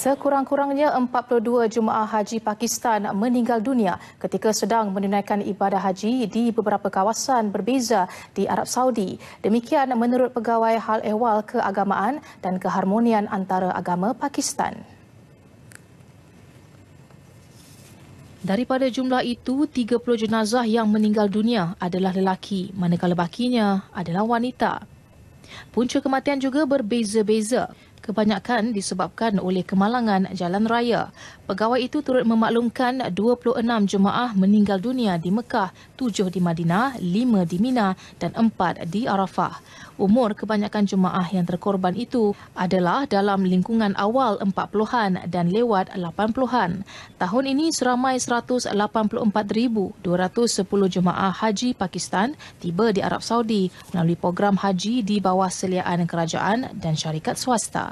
Sekurang-kurangnya 42 jemaah haji Pakistan meninggal dunia ketika sedang menunaikan ibadah haji di beberapa kawasan berbeza di Arab Saudi. Demikian menurut pegawai hal ehwal keagamaan dan keharmonian antara agama Pakistan. Daripada jumlah itu, 30 jenazah yang meninggal dunia adalah lelaki, manakala bakinya adalah wanita. Punca kematian juga berbeza-beza kebanyakan disebabkan oleh kemalangan jalan raya. Pegawai itu turut memaklumkan 26 jemaah meninggal dunia di Mekah, 7 di Madinah, 5 di Mina dan 4 di Arafah. Umur kebanyakan jemaah yang terkorban itu adalah dalam lingkungan awal 40-an dan lewat 80-an. Tahun ini seramai 184,210 jemaah haji Pakistan tiba di Arab Saudi melalui program haji di bawah seliaan kerajaan dan syarikat swasta.